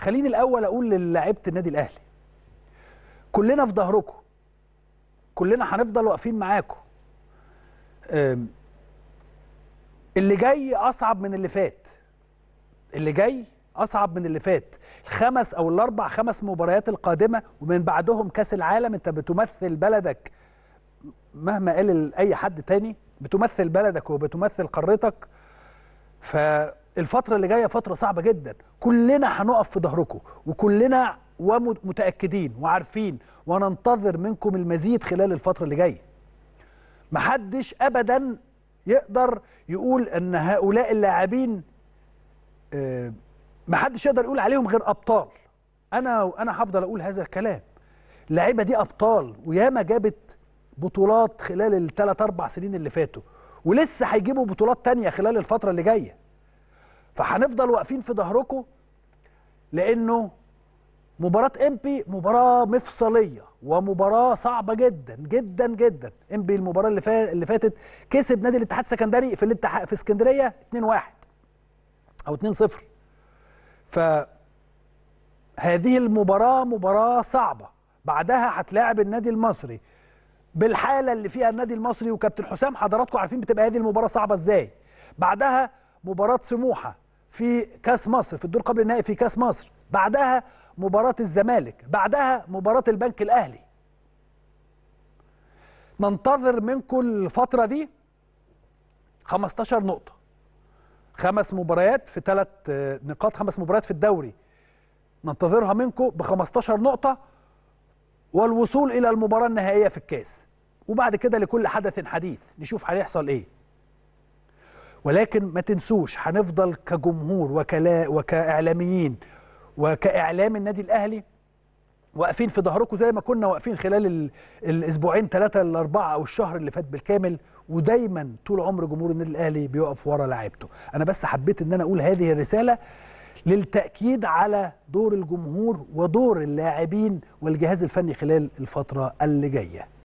خليني الاول اقول للاعيبه النادي الاهلي كلنا في ظهركم كلنا هنفضل واقفين معاكم اللي جاي اصعب من اللي فات اللي جاي اصعب من اللي فات الخمس او الاربع خمس مباريات القادمه ومن بعدهم كاس العالم انت بتمثل بلدك مهما قال اي حد تاني بتمثل بلدك وبتمثل قارتك ف الفتره اللي جايه فتره صعبه جدا كلنا هنقف في ظهركم وكلنا ومتاكدين وعارفين وننتظر منكم المزيد خلال الفتره اللي جايه محدش ابدا يقدر يقول ان هؤلاء اللاعبين آه، محدش يقدر يقول عليهم غير ابطال انا انا هفضل اقول هذا الكلام اللعيبه دي ابطال وياما جابت بطولات خلال الثلاث اربع سنين اللي فاتوا ولسه هيجيبوا بطولات تانية خلال الفتره اللي جايه فهنفضل واقفين في ظهركم لانه مباراة امبي مباراة مفصلية ومباراة صعبة جدا جدا جدا امبي المباراة اللي, فا... اللي فاتت كسب نادي الاتحاد السكندري في الاتحاد في اسكندرية 2-1 او 2-0 فهذه المباراة مباراة صعبة بعدها هتلاعب النادي المصري بالحالة اللي فيها النادي المصري وكابتن حسام حضراتكم عارفين بتبقى هذه المباراة صعبة ازاي بعدها مباراة سموحة في كاس مصر في الدور قبل النهائي في كاس مصر بعدها مباراة الزمالك بعدها مباراة البنك الأهلي ننتظر منكم الفترة دي 15 نقطة خمس مباريات في ثلاث آه، نقاط خمس مباريات في الدوري ننتظرها منكم ب 15 نقطة والوصول إلى المباراة النهائية في الكاس وبعد كده لكل حدث حديث نشوف هيحصل إيه ولكن ما تنسوش هنفضل كجمهور وكلا وكاعلاميين وكاعلام النادي الاهلي واقفين في ظهركم زي ما كنا واقفين خلال الاسبوعين ثلاثه الاربعه او الشهر اللي فات بالكامل ودايما طول عمر جمهور النادي الاهلي بيقف ورا لعيبته انا بس حبيت ان انا اقول هذه الرساله للتاكيد على دور الجمهور ودور اللاعبين والجهاز الفني خلال الفتره اللي جايه